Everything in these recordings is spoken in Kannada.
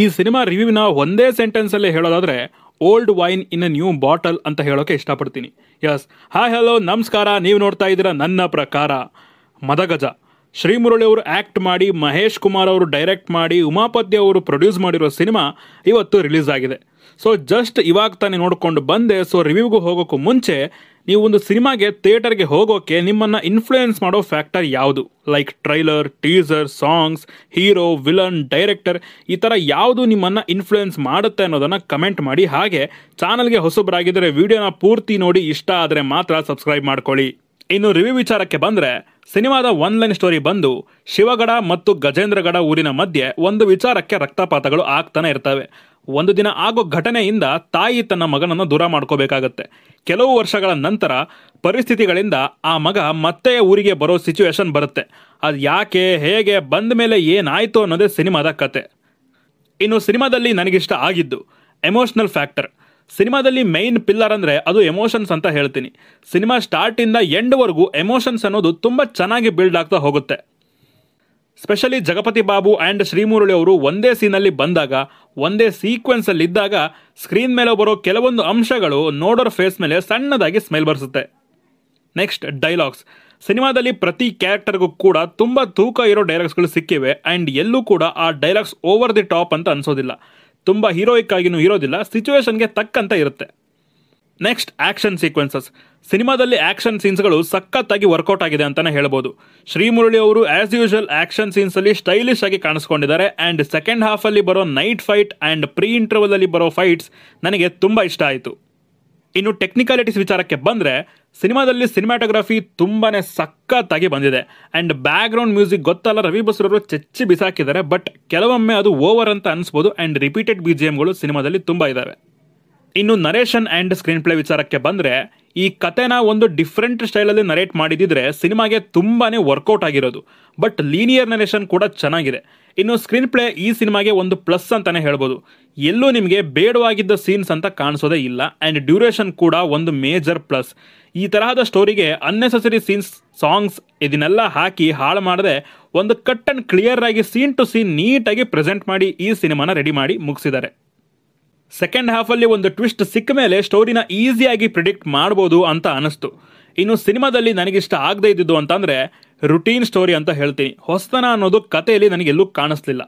ಈ ಸಿನಿಮಾ ರಿವ್ಯೂನ ಒಂದೇ ಅಲ್ಲಿ ಹೇಳೋದಾದರೆ old wine in a new bottle ಅಂತ ಹೇಳೋಕೆ ಇಷ್ಟಪಡ್ತೀನಿ ಯಸ್ ಹಾಯ್ ಹಲೋ ನಮಸ್ಕಾರ ನೀವು ನೋಡ್ತಾ ಇದ್ದೀರಾ ನನ್ನ ಪ್ರಕಾರ ಮದಗಜ ಶ್ರೀಮುರಳಿ ಅವರು ಆ್ಯಕ್ಟ್ ಮಾಡಿ ಮಹೇಶ್ ಕುಮಾರ್ ಅವರು ಡೈರೆಕ್ಟ್ ಮಾಡಿ ಉಮಾಪದ್ಯ ಅವರು ಪ್ರೊಡ್ಯೂಸ್ ಮಾಡಿರೋ ಸಿನಿಮಾ ಇವತ್ತು ರಿಲೀಸ್ ಆಗಿದೆ ಸೊ ಜಸ್ಟ್ ಇವಾಗ ತಾನೇ ನೋಡಿಕೊಂಡು ಬಂದೆ ಸೊ ರಿವ್ಯೂಗೂ ಹೋಗೋಕ್ಕೂ ಮುಂಚೆ ನೀವು ಒಂದು ಸಿನಿಮಾಗೆ ಥಿಯೇಟರ್ಗೆ ಹೋಗೋಕೆ ನಿಮ್ಮನ್ನು ಇನ್ಫ್ಲುಯೆನ್ಸ್ ಮಾಡೋ ಫ್ಯಾಕ್ಟರ್ ಯಾವುದು like trailer teaser songs hero villain director ಈ ಥರ ಯಾವುದು ನಿಮ್ಮನ್ನು ಇನ್ಫ್ಲುಯೆನ್ಸ್ ಮಾಡುತ್ತೆ ಅನ್ನೋದನ್ನು ಕಮೆಂಟ್ ಮಾಡಿ ಹಾಗೆ ಚಾನಲ್ಗೆ ಹೊಸಬರಾಗಿದ್ದರೆ ವಿಡಿಯೋನ ಪೂರ್ತಿ ನೋಡಿ ಇಷ್ಟ ಆದರೆ ಮಾತ್ರ ಸಬ್ಸ್ಕ್ರೈಬ್ ಮಾಡ್ಕೊಳ್ಳಿ ಇನ್ನು ರಿವ್ಯೂ ವಿಚಾರಕ್ಕೆ ಬಂದರೆ ಸಿನಿಮಾದ ಒನ್ ಲೈನ್ ಸ್ಟೋರಿ ಬಂದು ಶಿವಗಡ ಮತ್ತು ಗಜೇಂದ್ರಗಡ ಊರಿನ ಮಧ್ಯೆ ಒಂದು ವಿಚಾರಕ್ಕೆ ರಕ್ತಪಾತಗಳು ಆಗ್ತಾನೆ ಇರ್ತವೆ ಒಂದು ದಿನ ಆಗೋ ಘಟನೆಯಿಂದ ತಾಯಿ ತನ್ನ ಮಗನನ್ನು ದೂರ ಮಾಡ್ಕೋಬೇಕಾಗತ್ತೆ ಕೆಲವು ವರ್ಷಗಳ ನಂತರ ಪರಿಸ್ಥಿತಿಗಳಿಂದ ಆ ಮಗ ಮತ್ತೆ ಊರಿಗೆ ಬರೋ ಸಿಚುವೇಶನ್ ಬರುತ್ತೆ ಅದು ಯಾಕೆ ಹೇಗೆ ಬಂದ ಮೇಲೆ ಏನಾಯಿತು ಅನ್ನೋದೇ ಸಿನಿಮಾದ ಕತೆ ಇನ್ನು ಸಿನಿಮಾದಲ್ಲಿ ನನಗಿಷ್ಟ ಆಗಿದ್ದು ಎಮೋಷ್ನಲ್ ಫ್ಯಾಕ್ಟರ್ ಸಿನಿಮಾದಲ್ಲಿ ಮೈನ್ ಪಿಲ್ಲರ್ ಅಂದರೆ ಅದು ಎಮೋಷನ್ಸ್ ಅಂತ ಹೇಳ್ತೀನಿ ಸಿನಿಮಾ ಸ್ಟಾರ್ಟಿಂದ ಎಂಡ್ವರೆಗೂ ಎಮೋಷನ್ಸ್ ಅನ್ನೋದು ತುಂಬ ಚೆನ್ನಾಗಿ ಬಿಲ್ಡ್ ಆಗ್ತಾ ಹೋಗುತ್ತೆ ಸ್ಪೆಷಲಿ ಜಗಪತಿ ಬಾಬು ಆ್ಯಂಡ್ ಶ್ರೀಮುರಳಿ ಅವರು ಒಂದೇ ಸೀನಲ್ಲಿ ಬಂದಾಗ ಒಂದೇ ಸೀಕ್ವೆನ್ಸಲ್ಲಿ ಇದ್ದಾಗ ಸ್ಕ್ರೀನ್ ಮೇಲೆ ಬರೋ ಕೆಲವೊಂದು ಅಂಶಗಳು ನೋಡೋರ್ ಫೇಸ್ ಮೇಲೆ ಸಣ್ಣದಾಗಿ ಸ್ಮೆಲ್ ಬರ್ಸುತ್ತೆ ನೆಕ್ಸ್ಟ್ ಡೈಲಾಗ್ಸ್ ಸಿನಿಮಾದಲ್ಲಿ ಪ್ರತಿ ಕ್ಯಾರೆಕ್ಟರ್ಗೂ ಕೂಡ ತುಂಬ ತೂಕ ಇರೋ ಡೈಲಾಗ್ಸ್ಗಳು ಸಿಕ್ಕಿವೆ ಆ್ಯಂಡ್ ಎಲ್ಲೂ ಕೂಡ ಆ ಡೈಲಾಗ್ಸ್ ಓವರ್ ದಿ ಟಾಪ್ ಅಂತ ಅನಿಸೋದಿಲ್ಲ ತುಂಬ ಹೀರೋಯಿಕ್ ಆಗಿನೂ ಇರೋದಿಲ್ಲ ಸಿಚುವೇಶನ್ಗೆ ತಕ್ಕಂತ ಇರುತ್ತೆ ನೆಕ್ಸ್ಟ್ ಆ್ಯಕ್ಷನ್ ಸೀಕ್ವೆನ್ಸಸ್ ಸಿನಿಮಾದಲ್ಲಿ ಆ್ಯಕ್ಷನ್ ಸೀನ್ಸ್ಗಳು ಸಖತ್ತಾಗಿ ವರ್ಕೌಟ್ ಆಗಿದೆ ಅಂತಲೇ ಹೇಳ್ಬೋದು ಶ್ರೀಮುರಳಿ ಅವರು ಆ್ಯಸ್ ಯೂಶುವಲ್ ಆ್ಯಕ್ಷನ್ ಸೀನ್ಸಲ್ಲಿ ಸ್ಟೈಲಿಶ್ ಆಗಿ ಕಾಣಿಸ್ಕೊಂಡಿದ್ದಾರೆ ಆ್ಯಂಡ್ ಸೆಕೆಂಡ್ ಹಾಫಲ್ಲಿ ಬರೋ ನೈಟ್ ಫೈಟ್ ಆ್ಯಂಡ್ ಪ್ರೀ ಇಂಟರ್ವಲಲ್ಲಿ ಬರೋ ಫೈಟ್ಸ್ ನನಗೆ ತುಂಬ ಇಷ್ಟ ಆಯಿತು ಇನ್ನು ಟೆಕ್ನಿಕಾಲಿಟೀಸ್ ವಿಚಾರಕ್ಕೆ ಬಂದರೆ ಸಿನಿಮಾದಲ್ಲಿ ಸಿನಿಮಾಟೋಗ್ರಫಿ ತುಂಬಾ ಸಖತ್ತಾಗಿ ಬಂದಿದೆ ಆ್ಯಂಡ್ ಬ್ಯಾಕ್ ಗ್ರೌಂಡ್ ಮ್ಯೂಸಿಕ್ ಗೊತ್ತಲ್ಲ ರವಿ ಬಸ್ರವರು ಚಚ್ಚಿ ಬಿಸಾಕಿದ್ದಾರೆ ಬಟ್ ಕೆಲವೊಮ್ಮೆ ಅದು ಓವರ್ ಅಂತ ಅನಿಸ್ಬೋದು ಆ್ಯಂಡ್ ರಿಪೀಟೆಡ್ ಬಿ ಜಿ ಎಮ್ಗಳು ಸಿನಿಮಾದಲ್ಲಿ ತುಂಬ ಇದ್ದಾವೆ ಇನ್ನು ನರೇಷನ್ ಆ್ಯಂಡ್ ಸ್ಕ್ರೀನ್ ಪ್ಲೇ ವಿಚಾರಕ್ಕೆ ಬಂದರೆ ಈ ಕತೆನ ಒಂದು ಡಿಫ್ರೆಂಟ್ ಸ್ಟೈಲಲ್ಲಿ ನರೇಟ್ ಮಾಡಿದಿದ್ರೆ ಸಿನಿಮಾಗೆ ತುಂಬಾ ವರ್ಕೌಟ್ ಆಗಿರೋದು ಬಟ್ ಲೀನಿಯರ್ ನರೇಷನ್ ಕೂಡ ಚೆನ್ನಾಗಿದೆ ಇನ್ನು ಸ್ಕ್ರೀನ್ ಪ್ಲೇ ಈ ಸಿನಿಮಾಗೆ ಒಂದು ಪ್ಲಸ್ ಅಂತಲೇ ಹೇಳ್ಬೋದು ಎಲ್ಲೂ ನಿಮಗೆ ಬೇಡವಾಗಿದ್ದ ಸೀನ್ಸ್ ಅಂತ ಕಾಣಿಸೋದೇ ಇಲ್ಲ ಆ್ಯಂಡ್ ಡ್ಯೂರೇಷನ್ ಕೂಡ ಒಂದು ಮೇಜರ್ ಪ್ಲಸ್ ಈ ತರಹದ ಸ್ಟೋರಿಗೆ ಅನ್ನೆಸೆಸರಿ ಸೀನ್ಸ್ ಸಾಂಗ್ಸ್ ಇದನ್ನೆಲ್ಲ ಹಾಕಿ ಹಾಳು ಮಾಡದೆ ಒಂದು ಕಟ್ ಆ್ಯಂಡ್ ಕ್ಲಿಯರ್ ಆಗಿ ಸೀನ್ ಟು ಸೀನ್ ನೀಟಾಗಿ ಪ್ರೆಸೆಂಟ್ ಮಾಡಿ ಈ ಸಿನಿಮಾನ ರೆಡಿ ಮಾಡಿ ಮುಗಿಸಿದ್ದಾರೆ ಸೆಕೆಂಡ್ ಹಾಫಲ್ಲಿ ಒಂದು ಟ್ವಿಸ್ಟ್ ಸಿಕ್ಕ ಮೇಲೆ ಸ್ಟೋರಿನ ಈಸಿಯಾಗಿ ಪ್ರಿಡಿಕ್ಟ್ ಮಾಡ್ಬೋದು ಅಂತ ಅನಿಸ್ತು ಇನ್ನು ಸಿನಿಮಾದಲ್ಲಿ ನನಗಿಷ್ಟ ಆಗದೆ ಇದ್ದಿದ್ದು ಅಂತಂದರೆ ರುಟೀನ್ ಸ್ಟೋರಿ ಅಂತ ಹೇಳ್ತೀನಿ ಹೊಸತನ ಅನ್ನೋದು ಕಥೆಯಲ್ಲಿ ಎಲ್ಲೂ ಕಾಣಿಸ್ಲಿಲ್ಲ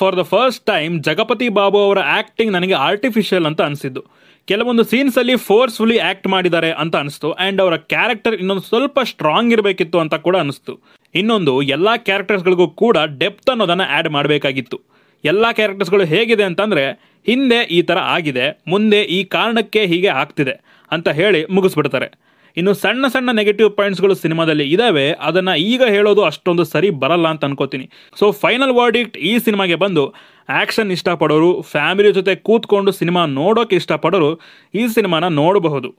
for the first time Jagapathi Babu ಅವರ ಆ್ಯಕ್ಟಿಂಗ್ ನನಗೆ ಆರ್ಟಿಫಿಷಿಯಲ್ ಅಂತ ಅನಿಸಿದ್ದು ಕೆಲವೊಂದು ಸೀನ್ಸಲ್ಲಿ ಫೋರ್ಸ್ಫುಲಿ ಆ್ಯಕ್ಟ್ ಮಾಡಿದ್ದಾರೆ ಅಂತ ಅನಿಸ್ತು ಆ್ಯಂಡ್ ಅವರ ಕ್ಯಾರೆಕ್ಟರ್ ಇನ್ನೊಂದು ಸ್ವಲ್ಪ ಸ್ಟ್ರಾಂಗ್ ಇರಬೇಕಿತ್ತು ಅಂತ ಕೂಡ ಅನಿಸ್ತು ಇನ್ನೊಂದು ಎಲ್ಲ ಕ್ಯಾರೆಕ್ಟರ್ಸ್ಗಳಿಗೂ ಕೂಡ ಡೆಪ್ತ್ ಅನ್ನೋದನ್ನು ಆ್ಯಡ್ ಮಾಡಬೇಕಾಗಿತ್ತು ಎಲ್ಲ ಕ್ಯಾರೆಕ್ಟರ್ಸ್ಗಳು ಹೇಗಿದೆ ಅಂತಂದರೆ ಹಿಂದೆ ಈ ಥರ ಆಗಿದೆ ಮುಂದೆ ಈ ಕಾರಣಕ್ಕೆ ಹೀಗೆ ಆಗ್ತಿದೆ ಅಂತ ಹೇಳಿ ಮುಗಿಸ್ಬಿಡ್ತಾರೆ ಇನ್ನು ಸಣ್ಣ ಸಣ್ಣ ನೆಗೆಟಿವ್ ಪಾಯಿಂಟ್ಸ್ಗಳು ಸಿನಿಮಾದಲ್ಲಿ ಇದ್ದಾವೆ ಅದನ್ನು ಈಗ ಹೇಳೋದು ಅಷ್ಟೊಂದು ಸರಿ ಬರಲ್ಲ ಅಂತ ಅನ್ಕೋತೀನಿ ಸೊ ಫೈನಲ್ ವರ್ಡಿಕ್ಟ್ ಈ ಸಿನಿಮಾಗೆ ಬಂದು ಆ್ಯಕ್ಷನ್ ಇಷ್ಟಪಡೋರು ಫ್ಯಾಮಿಲಿ ಜೊತೆ ಕೂತ್ಕೊಂಡು ಸಿನಿಮಾ ನೋಡೋಕೆ ಇಷ್ಟಪಡೋರು ಈ ಸಿನಿಮಾನ ನೋಡಬಹುದು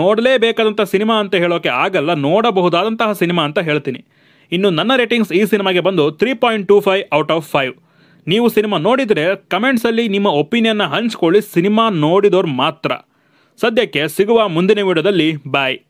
ನೋಡಲೇಬೇಕಾದಂಥ ಸಿನಿಮಾ ಅಂತ ಹೇಳೋಕೆ ಆಗಲ್ಲ ನೋಡಬಹುದಾದಂತಹ ಸಿನಿಮಾ ಅಂತ ಹೇಳ್ತೀನಿ ಇನ್ನು ನನ್ನ ರೇಟಿಂಗ್ಸ್ ಈ ಸಿನಿಮಾಗೆ ಬಂದು three point two five out of five ನೀವು ಸಿನಿಮಾ ನೋಡಿದರೆ ಕಮೆಂಟ್ಸಲ್ಲಿ ನಿಮ್ಮ ಒಪಿನಿಯನ್ನ ಹಂಚ್ಕೊಳ್ಳಿ ಸಿನಿಮಾ ನೋಡಿದವ್ರು ಮಾತ್ರ ಸದ್ಯಕ್ಕೆ ಸಿಗುವ ಮುಂದಿನ ವಿಡಿಯೋದಲ್ಲಿ ಬಾಯ್